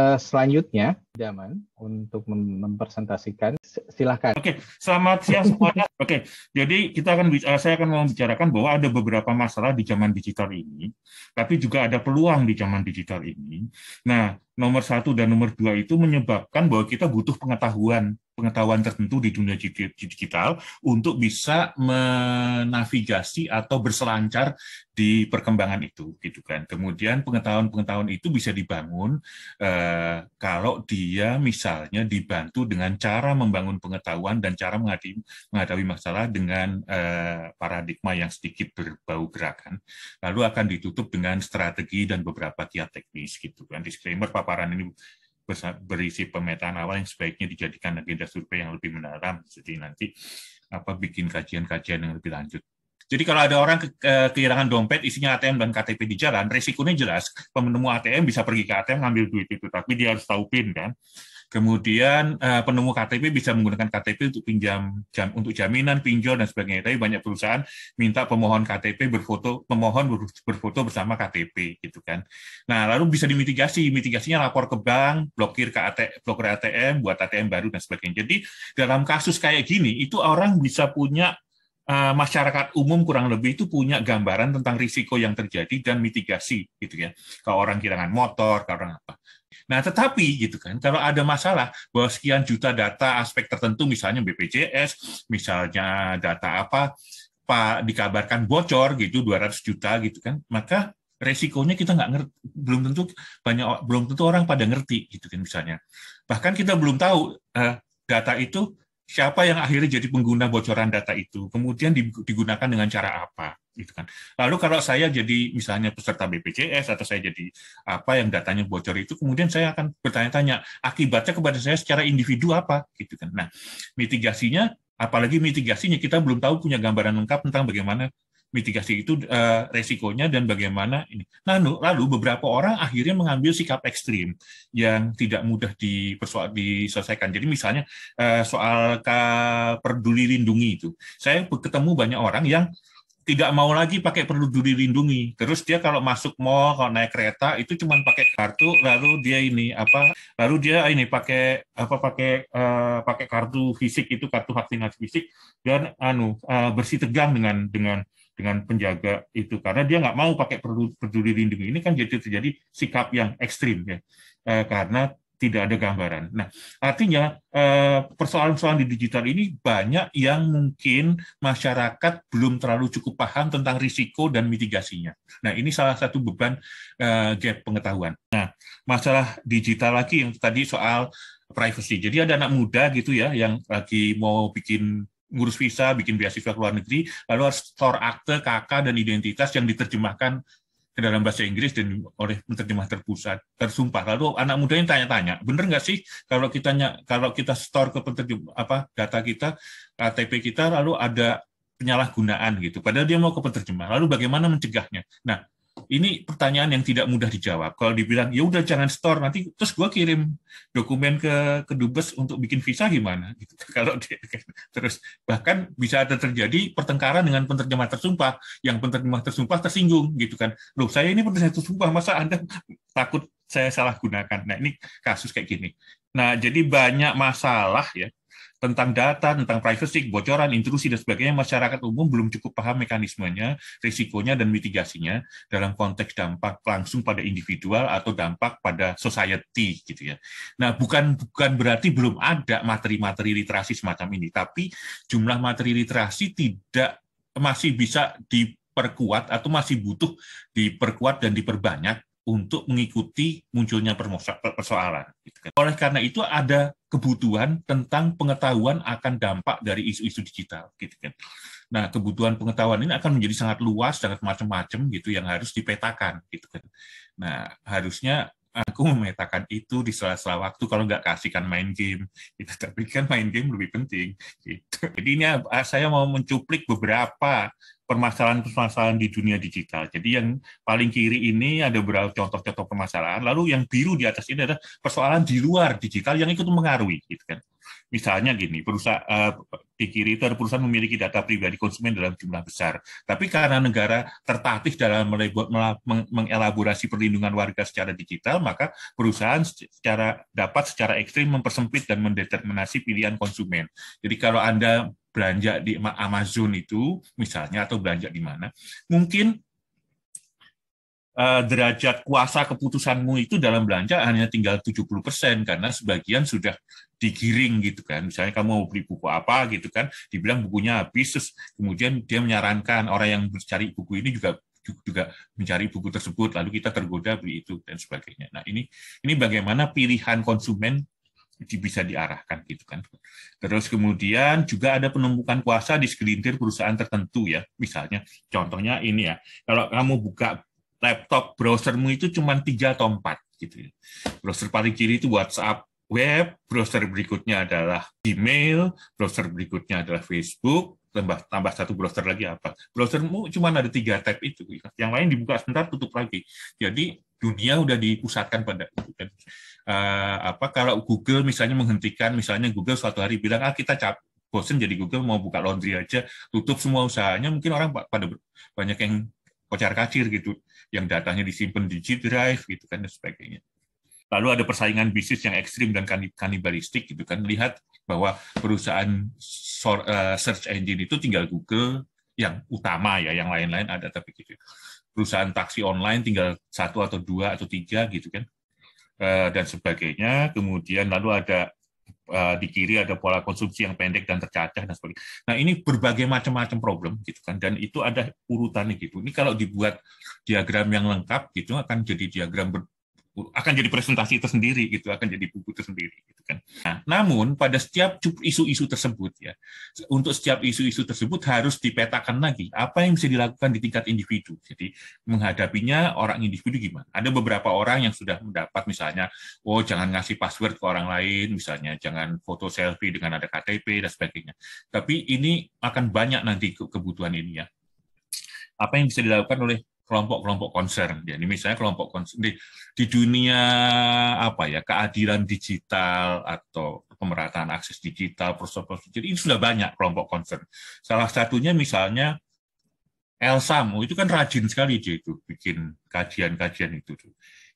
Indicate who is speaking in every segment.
Speaker 1: Eh, selanjutnya, Daman, untuk mempresentasikan, silahkan. Oke, selamat siang semuanya. Oke, jadi kita akan bicara, eh, saya akan membicarakan bahwa ada beberapa masalah di zaman digital ini, tapi juga ada peluang di zaman digital ini. Nah, nomor satu dan nomor dua itu menyebabkan bahwa kita butuh pengetahuan pengetahuan tertentu di dunia digital untuk bisa menavigasi atau berselancar di perkembangan itu gitu kan. Kemudian pengetahuan-pengetahuan itu bisa dibangun eh, kalau dia misalnya dibantu dengan cara membangun pengetahuan dan cara menghadapi, menghadapi masalah dengan eh, paradigma yang sedikit berbau gerakan. Lalu akan ditutup dengan strategi dan beberapa kiat teknis gitu kan. Disclaimer paparan ini berisi pemetaan awal yang sebaiknya dijadikan agenda survei yang lebih mendalam jadi nanti apa bikin kajian-kajian yang lebih lanjut jadi kalau ada orang ke, kehilangan dompet, isinya ATM dan KTP di jalan, risikonya jelas. Penemu ATM bisa pergi ke ATM ngambil duit itu, tapi dia harus tahu PIN kan. Kemudian eh, penemu KTP bisa menggunakan KTP untuk pinjam jam, untuk jaminan, pinjol dan sebagainya. Tapi banyak perusahaan minta pemohon KTP berfoto, pemohon berfoto bersama KTP gitu kan. Nah, lalu bisa dimitigasi. Mitigasinya lapor ke bank, blokir ke ATM, blokir ATM, buat ATM baru dan sebagainya. Jadi dalam kasus kayak gini itu orang bisa punya Eh, masyarakat umum kurang lebih itu punya gambaran tentang risiko yang terjadi dan mitigasi gitu ya. Kalau orang kehilangan motor, kalau orang apa. Nah, tetapi gitu kan, kalau ada masalah bahwa sekian juta data aspek tertentu misalnya BPJS, misalnya data apa Pak dikabarkan bocor gitu 200 juta gitu kan, maka resikonya kita nggak ngerti, belum tentu banyak belum tentu orang pada ngerti gitu kan misalnya. Bahkan kita belum tahu uh, data itu siapa yang akhirnya jadi pengguna bocoran data itu, kemudian digunakan dengan cara apa, gitu kan. Lalu kalau saya jadi misalnya peserta BPJS atau saya jadi apa yang datanya bocor itu, kemudian saya akan bertanya-tanya akibatnya kepada saya secara individu apa, gitu kan. Nah, mitigasinya, apalagi mitigasinya kita belum tahu punya gambaran lengkap tentang bagaimana mitigasi itu uh, resikonya dan bagaimana ini. Nah, lalu beberapa orang akhirnya mengambil sikap ekstrim yang tidak mudah dipersoal diselesaikan. Jadi misalnya uh, soal peduli lindungi itu, saya ketemu banyak orang yang tidak mau lagi pakai duri lindungi. Terus dia kalau masuk mall, kalau naik kereta itu cuma pakai kartu, lalu dia ini apa? Lalu dia ini pakai apa? Pakai uh, pakai kartu fisik itu kartu vaksinasi fisik dan anu uh, bersih tegang dengan dengan dengan penjaga itu karena dia nggak mau pakai peduli lindungi ini kan jadi terjadi sikap yang ekstrim ya eh, karena tidak ada gambaran. Nah artinya eh, persoalan-persoalan di digital ini banyak yang mungkin masyarakat belum terlalu cukup paham tentang risiko dan mitigasinya. Nah ini salah satu beban eh, gap pengetahuan. Nah masalah digital lagi yang tadi soal privacy. Jadi ada anak muda gitu ya yang lagi mau bikin ngurus visa, bikin beasiswa ke luar negeri, lalu harus store akte, KK, dan identitas yang diterjemahkan ke dalam bahasa Inggris dan oleh penerjemah terpusat tersumpah. Lalu anak muda yang tanya-tanya, benar nggak sih kalau kita kalau kita store ke penerjem apa data kita KTP kita lalu ada penyalahgunaan gitu. Padahal dia mau ke penerjemah. Lalu bagaimana mencegahnya? Nah, ini pertanyaan yang tidak mudah dijawab. Kalau dibilang ya udah jangan store nanti terus gue kirim dokumen ke kedubes untuk bikin visa gimana? Gitu. Kalau dia, kan terus bahkan bisa ada terjadi pertengkaran dengan penerjemah tersumpah yang penerjemah tersumpah tersinggung gitu kan. Loh saya ini penerjemah tersumpah masa anda takut saya salah gunakan. Nah, ini kasus kayak gini. Nah, jadi banyak masalah ya tentang data, tentang privacy, bocoran, intrusi, dan sebagainya, masyarakat umum belum cukup paham mekanismenya, risikonya, dan mitigasinya dalam konteks dampak langsung pada individual atau dampak pada society. gitu ya. Nah, bukan bukan berarti belum ada materi-materi literasi semacam ini, tapi jumlah materi literasi tidak masih bisa diperkuat atau masih butuh diperkuat dan diperbanyak untuk mengikuti munculnya persoalan. Gitu kan. Oleh karena itu ada kebutuhan tentang pengetahuan akan dampak dari isu-isu digital. Gitu kan. Nah, kebutuhan pengetahuan ini akan menjadi sangat luas, sangat macam-macam gitu yang harus dipetakan. Gitu kan. Nah, harusnya aku memetakan itu di sela-sela waktu kalau nggak kasihkan main game. Gitu. Tapi kan main game lebih penting. Jadi ini ah, saya mau mencuplik beberapa permasalahan-permasalahan di dunia digital. Jadi yang paling kiri ini ada beberapa contoh-contoh permasalahan. Lalu yang biru di atas ini adalah persoalan di luar digital yang ikut mengaruhi, gitu kan? Misalnya gini, perusahaan eh, di kiri itu ada perusahaan memiliki data pribadi konsumen dalam jumlah besar. Tapi karena negara tertatih dalam mengelaborasi perlindungan warga secara digital, maka perusahaan secara dapat secara ekstrim mempersempit dan mendeterminasi pilihan konsumen. Jadi kalau Anda belanja di Amazon itu misalnya atau belanja di mana, mungkin eh, derajat kuasa keputusanmu itu dalam belanja hanya tinggal 70% karena sebagian sudah digiring gitu kan. Misalnya kamu mau beli buku apa gitu kan, dibilang bukunya habis, terus kemudian dia menyarankan orang yang mencari buku ini juga juga mencari buku tersebut lalu kita tergoda beli itu dan sebagainya. Nah, ini ini bagaimana pilihan konsumen bisa diarahkan gitu kan. Terus kemudian juga ada penumpukan kuasa di segelintir perusahaan tertentu ya. Misalnya contohnya ini ya. Kalau kamu buka laptop browsermu itu cuma tiga atau empat gitu. Ya. Browser paling kiri itu WhatsApp web, browser berikutnya adalah Gmail, browser berikutnya adalah Facebook, tambah tambah satu browser lagi apa? Browsermu cuma ada tiga tab itu, yang lain dibuka sebentar tutup lagi. Jadi dunia udah dipusatkan pada itu. Kan. Eh, apa kalau Google misalnya menghentikan misalnya Google suatu hari bilang ah kita cap bosen jadi Google mau buka laundry aja tutup semua usahanya mungkin orang pada banyak yang kocar kacir gitu yang datanya disimpan di G Drive gitu kan dan sebagainya lalu ada persaingan bisnis yang ekstrim dan kanibalistik gitu kan lihat bahwa perusahaan eh, search engine itu tinggal Google yang utama ya yang lain-lain ada tapi gitu perusahaan taksi online tinggal satu atau dua atau tiga gitu kan Eh, dan sebagainya. Kemudian lalu ada eh, di kiri ada pola konsumsi yang pendek dan tercacah dan sebagainya. Nah ini berbagai macam-macam problem gitu kan dan itu ada urutannya gitu. Ini kalau dibuat diagram yang lengkap gitu akan jadi diagram akan jadi presentasi tersendiri gitu akan jadi buku tersendiri gitu kan nah, namun pada setiap isu-isu tersebut ya untuk setiap isu-isu tersebut harus dipetakan lagi apa yang bisa dilakukan di tingkat individu jadi menghadapinya orang individu gimana ada beberapa orang yang sudah mendapat misalnya oh jangan ngasih password ke orang lain misalnya jangan foto selfie dengan ada KTP dan sebagainya tapi ini akan banyak nanti kebutuhan ini ya apa yang bisa dilakukan oleh kelompok-kelompok concern. Ya, ini misalnya kelompok concern di, di dunia apa ya keadilan digital atau pemerataan akses digital, proses-proses digital ini sudah banyak kelompok concern. Salah satunya misalnya Elsamu itu kan rajin sekali dia itu bikin kajian-kajian itu. Tuh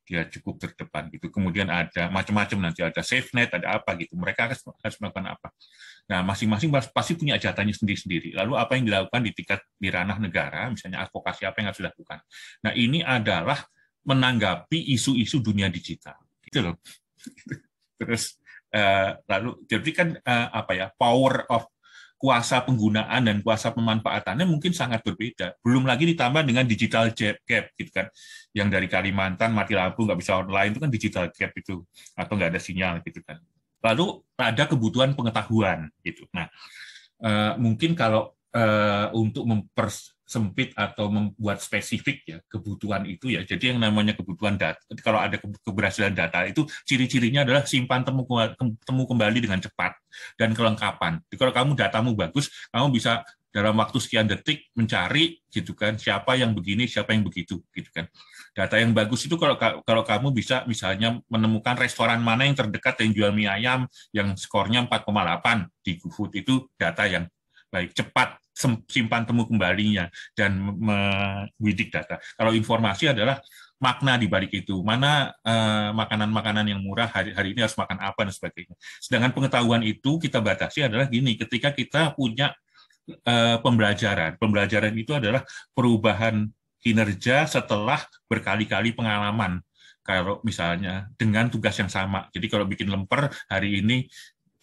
Speaker 1: dia cukup terdepan gitu. Kemudian ada macam-macam nanti ada safe net ada apa gitu. Mereka harus melakukan apa. Nah, masing-masing pasti punya jatahnya sendiri-sendiri. Lalu apa yang dilakukan di tingkat di ranah negara, misalnya advokasi apa yang harus dilakukan. Nah, ini adalah menanggapi isu-isu dunia digital. Gitu loh. Terus uh, lalu jadi kan uh, apa ya power of kuasa penggunaan dan kuasa pemanfaatannya mungkin sangat berbeda. Belum lagi ditambah dengan digital gap gitu kan. Yang dari Kalimantan mati lampu nggak bisa online itu kan digital gap itu atau nggak ada sinyal gitu kan. Lalu ada kebutuhan pengetahuan gitu. Nah, uh, mungkin kalau uh, untuk mempers sempit atau membuat spesifik ya kebutuhan itu ya. Jadi yang namanya kebutuhan data, kalau ada keberhasilan data itu ciri-cirinya adalah simpan temu temu kembali dengan cepat dan kelengkapan. Jadi kalau kamu datamu bagus, kamu bisa dalam waktu sekian detik mencari gitu kan siapa yang begini siapa yang begitu gitu kan data yang bagus itu kalau kalau kamu bisa misalnya menemukan restoran mana yang terdekat yang jual mie ayam yang skornya 4,8 di GoFood itu data yang baik cepat simpan temu kembalinya dan mewidik data. Kalau informasi adalah makna di balik itu, mana eh, makanan-makanan uh, yang murah hari hari ini harus makan apa dan sebagainya. Sedangkan pengetahuan itu kita batasi adalah gini, ketika kita punya uh, pembelajaran, pembelajaran itu adalah perubahan kinerja setelah berkali-kali pengalaman kalau misalnya dengan tugas yang sama. Jadi kalau bikin lemper hari ini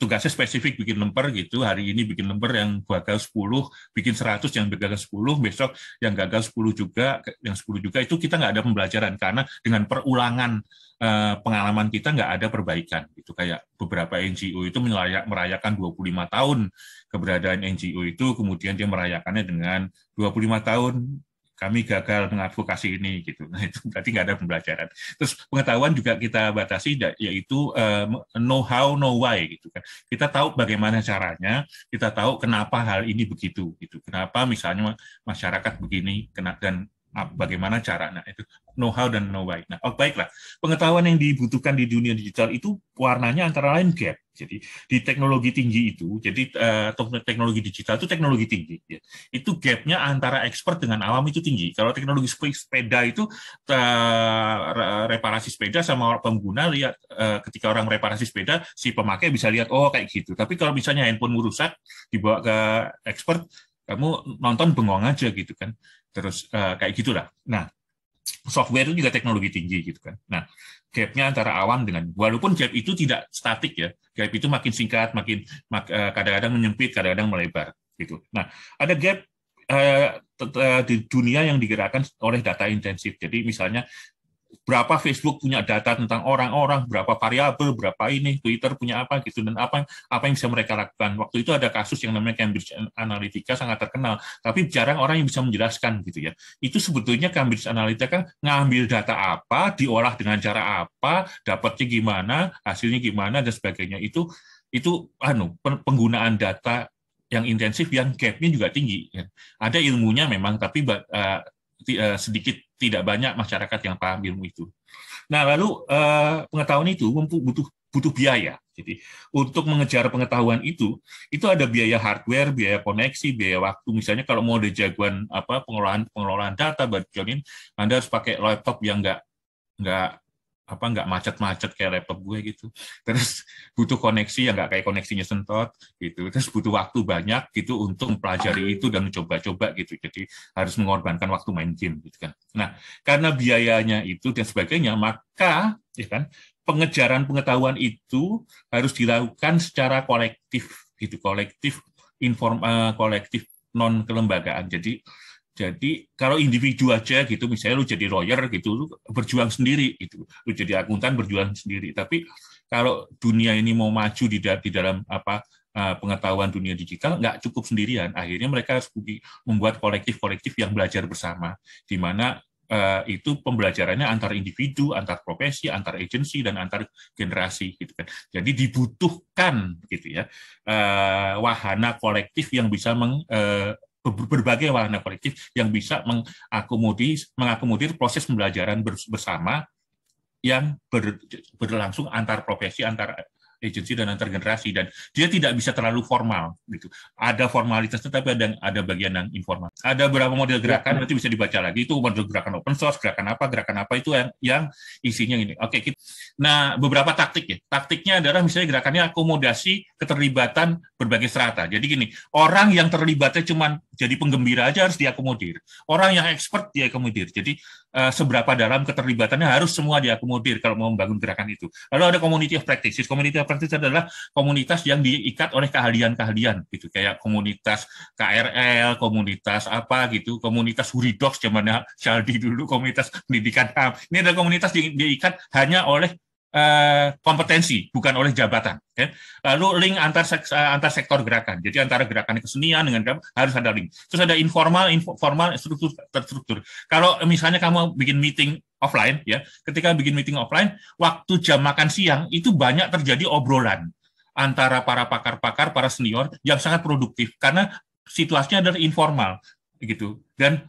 Speaker 1: tugasnya spesifik bikin lemper gitu, hari ini bikin lemper yang gagal 10, bikin 100 yang gagal 10, besok yang gagal 10 juga, yang 10 juga, itu kita nggak ada pembelajaran, karena dengan perulangan eh, pengalaman kita nggak ada perbaikan. Itu kayak beberapa NGO itu melayak, merayakan 25 tahun keberadaan NGO itu, kemudian dia merayakannya dengan 25 tahun kami gagal mengadvokasi ini gitu. Nah, itu berarti nggak ada pembelajaran. Terus pengetahuan juga kita batasi yaitu eh, know how know why gitu kan. Kita tahu bagaimana caranya, kita tahu kenapa hal ini begitu gitu. Kenapa misalnya masyarakat begini kena dan bagaimana cara. Nah, itu know-how dan know-why. Nah, oh, baiklah. Pengetahuan yang dibutuhkan di dunia digital itu warnanya antara lain gap. Jadi, di teknologi tinggi itu, jadi uh, teknologi digital itu teknologi tinggi. Ya. Itu gapnya antara expert dengan awam itu tinggi. Kalau teknologi sepeda itu, uh, reparasi sepeda sama pengguna lihat, uh, ketika orang reparasi sepeda, si pemakai bisa lihat, oh kayak gitu. Tapi kalau misalnya handphone rusak, dibawa ke expert, kamu nonton bengong aja gitu kan terus uh, kayak gitulah. Nah, software itu juga teknologi tinggi gitu kan. Nah, gapnya antara awam dengan walaupun gap itu tidak statik ya, gap itu makin singkat, makin eh, kadang-kadang menyempit, kadang-kadang melebar gitu. Nah, ada gap uh, di dunia yang digerakkan oleh data intensif. Jadi misalnya berapa Facebook punya data tentang orang-orang, berapa variabel, berapa ini, Twitter punya apa gitu dan apa apa yang bisa mereka lakukan. Waktu itu ada kasus yang namanya Cambridge Analytica sangat terkenal, tapi jarang orang yang bisa menjelaskan gitu ya. Itu sebetulnya Cambridge Analytica ngambil data apa, diolah dengan cara apa, dapatnya gimana, hasilnya gimana dan sebagainya. Itu itu anu penggunaan data yang intensif yang gap-nya juga tinggi. Ya. Ada ilmunya memang, tapi uh, sedikit tidak banyak masyarakat yang paham ilmu itu. Nah, lalu eh, pengetahuan itu butuh butuh biaya. Jadi untuk mengejar pengetahuan itu, itu ada biaya hardware, biaya koneksi, biaya waktu. Misalnya kalau mau ada jagoan apa pengelolaan pengelolaan data, bagian Anda harus pakai laptop yang enggak enggak apa nggak macet-macet kayak laptop gue gitu terus butuh koneksi yang nggak kayak koneksinya sentot gitu terus butuh waktu banyak gitu untuk mempelajari itu dan coba-coba gitu jadi harus mengorbankan waktu main game gitu kan nah karena biayanya itu dan sebagainya maka ya kan pengejaran pengetahuan itu harus dilakukan secara kolektif gitu kolektif inform uh, kolektif non kelembagaan jadi jadi kalau individu aja gitu, misalnya lu jadi lawyer gitu, lu berjuang sendiri itu, lu jadi akuntan berjuang sendiri. Tapi kalau dunia ini mau maju di, di dalam apa eh, pengetahuan dunia digital, nggak cukup sendirian. Akhirnya mereka harus membuat kolektif-kolektif yang belajar bersama, di mana eh, itu pembelajarannya antar individu, antar profesi, antar agensi dan antar generasi gitu kan. Jadi dibutuhkan gitu ya eh, wahana kolektif yang bisa meng, berbagai wahana kolektif yang bisa mengakomodir, mengakomodir proses pembelajaran bersama yang ber, berlangsung antar profesi, antar agensi dan antar generasi dan dia tidak bisa terlalu formal gitu. Ada formalitas tetapi ada ada bagian yang informal. Ada beberapa model gerakan nanti bisa dibaca lagi itu model gerakan open source, gerakan apa, gerakan apa itu yang yang isinya ini. Oke, kita, nah beberapa taktik ya. Taktiknya adalah misalnya gerakannya akomodasi keterlibatan berbagai serata. Jadi gini, orang yang terlibatnya cuma jadi penggembira aja harus diakomodir. Orang yang expert diakomodir. Jadi eh, seberapa dalam keterlibatannya harus semua diakomodir kalau mau membangun gerakan itu. Lalu ada community of practices. Community of praktisi adalah komunitas yang diikat oleh keahlian-keahlian gitu kayak komunitas KRL, komunitas apa gitu, komunitas Huridox zaman Shaldi dulu, komunitas pendidikan HAM. Ini adalah komunitas yang diikat hanya oleh eh, kompetensi bukan oleh jabatan. Okay? Ya. Lalu link antar eh, antar sektor gerakan. Jadi antara gerakan kesenian dengan harus ada link. Terus ada informal, informal struktur terstruktur. Kalau misalnya kamu bikin meeting offline ya ketika bikin meeting offline waktu jam makan siang itu banyak terjadi obrolan antara para pakar-pakar para senior yang sangat produktif karena situasinya adalah informal gitu dan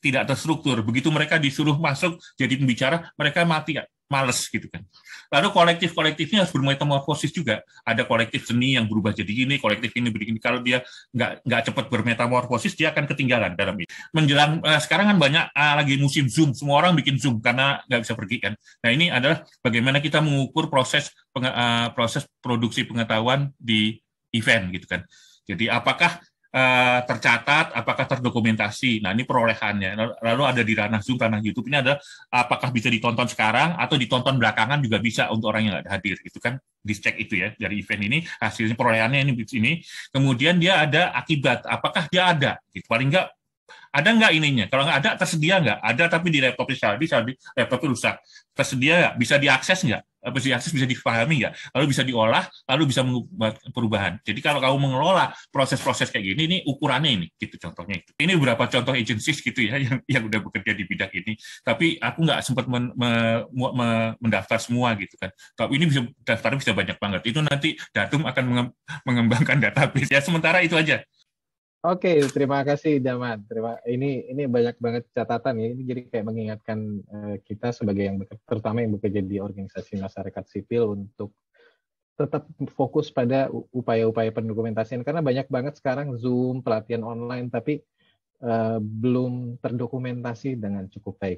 Speaker 1: tidak terstruktur begitu mereka disuruh masuk jadi pembicara mereka mati males gitu kan. Lalu kolektif-kolektifnya harus bermetamorfosis juga. Ada kolektif seni yang berubah jadi ini, kolektif ini begini. Kalau dia nggak nggak cepat bermetamorfosis, dia akan ketinggalan dalam ini. Menjelang eh, sekarang kan banyak eh, lagi musim zoom, semua orang bikin zoom karena nggak bisa pergi kan. Nah ini adalah bagaimana kita mengukur proses peng, uh, eh, proses produksi pengetahuan di event gitu kan. Jadi apakah Eh, tercatat, apakah terdokumentasi. Nah, ini perolehannya. Lalu ada di ranah Zoom, ranah YouTube ini ada apakah bisa ditonton sekarang atau ditonton belakangan juga bisa untuk orang yang nggak hadir. Itu kan dicek itu ya dari event ini hasilnya perolehannya ini ini. Kemudian dia ada akibat, apakah dia ada? Gitu. Paling nggak ada nggak ininya? Kalau nggak ada, tersedia nggak? Ada tapi di laptopnya Saldi, Saldi laptopnya rusak. Tersedia nggak? Bisa diakses nggak? bisa bisa dipahami nggak lalu bisa diolah lalu bisa membuat perubahan jadi kalau kamu mengelola proses-proses kayak gini ini ukurannya ini gitu contohnya itu ini beberapa contoh agencies gitu ya yang yang udah bekerja di bidang ini tapi aku nggak sempat men, me, me, mendaftar semua gitu kan tapi ini bisa daftar bisa banyak banget itu nanti datum akan mengembangkan database ya sementara itu aja Oke, okay, terima kasih Damat. Terima ini ini banyak banget catatan ya. Ini jadi kayak mengingatkan eh, kita sebagai yang pertama terutama yang bekerja di organisasi masyarakat sipil untuk tetap fokus pada upaya-upaya pendokumentasian karena banyak banget sekarang Zoom, pelatihan online tapi uh, belum terdokumentasi dengan cukup baik.